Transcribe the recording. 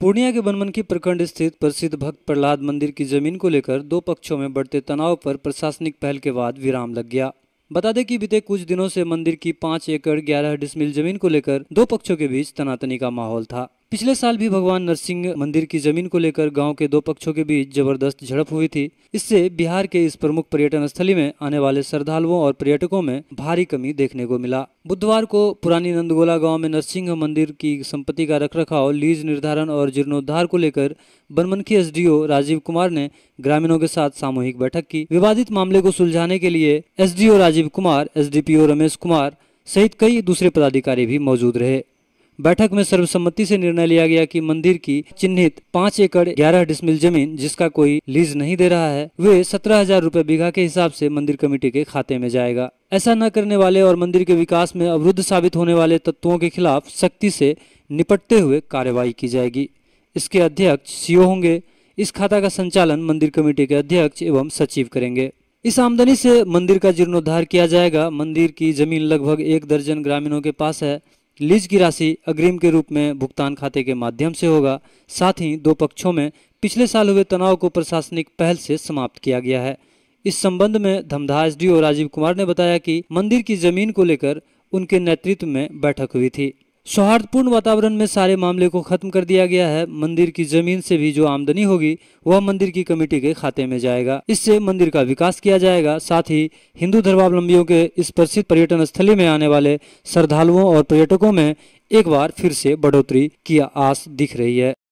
पूर्णिया के बनमनखी प्रखंड स्थित प्रसिद्ध भक्त प्रहलाद मंदिर की जमीन को लेकर दो पक्षों में बढ़ते तनाव पर प्रशासनिक पहल के बाद विराम लग गया बता दें कि बीते कुछ दिनों से मंदिर की पाँच एकड़ ग्यारह डिसमिल जमीन को लेकर दो पक्षों के बीच तनातनी का माहौल था पिछले साल भी भगवान नरसिंह मंदिर की जमीन को लेकर गांव के दो पक्षों के बीच जबरदस्त झड़प हुई थी इससे बिहार के इस प्रमुख पर्यटन स्थली में आने वाले श्रद्धालुओं और पर्यटकों में भारी कमी देखने को मिला बुधवार को पुरानी नंदगोला गांव में नरसिंह मंदिर की संपत्ति का रखरखाव लीज निर्धारण और जीर्णोद्धार को लेकर बनमनखी एस राजीव कुमार ने ग्रामीणों के साथ सामूहिक बैठक की विवादित मामले को सुलझाने के लिए एस राजीव कुमार एस रमेश कुमार सहित कई दूसरे पदाधिकारी भी मौजूद रहे बैठक में सर्वसम्मति से निर्णय लिया गया कि मंदिर की चिन्हित पाँच एकड़ ग्यारह डिसमिल जमीन जिसका कोई लीज नहीं दे रहा है वे सत्रह हजार रूपए बीघा के हिसाब से मंदिर कमेटी के खाते में जाएगा ऐसा न करने वाले और मंदिर के विकास में अवरुद्ध साबित होने वाले तत्वों के खिलाफ सख्ती से निपटते हुए कार्यवाही की जाएगी इसके अध्यक्ष सीओ होंगे इस खाता का संचालन मंदिर कमेटी के अध्यक्ष एवं सचिव करेंगे इस आमदनी से मंदिर का जीर्णोद्धार किया जाएगा मंदिर की जमीन लगभग एक दर्जन ग्रामीणों के पास है लीज की राशि अग्रिम के रूप में भुगतान खाते के माध्यम से होगा साथ ही दो पक्षों में पिछले साल हुए तनाव को प्रशासनिक पहल से समाप्त किया गया है इस संबंध में धमधा एसडीओ राजीव कुमार ने बताया कि मंदिर की जमीन को लेकर उनके नेतृत्व में बैठक हुई थी सौहार्दपूर्ण वातावरण में सारे मामले को खत्म कर दिया गया है मंदिर की जमीन से भी जो आमदनी होगी वह मंदिर की कमेटी के खाते में जाएगा इससे मंदिर का विकास किया जाएगा साथ ही हिंदू धर्मावलंबियों के इस प्रसिद्ध पर्यटन स्थली में आने वाले श्रद्धालुओं और पर्यटकों में एक बार फिर से बढ़ोतरी की आस दिख रही है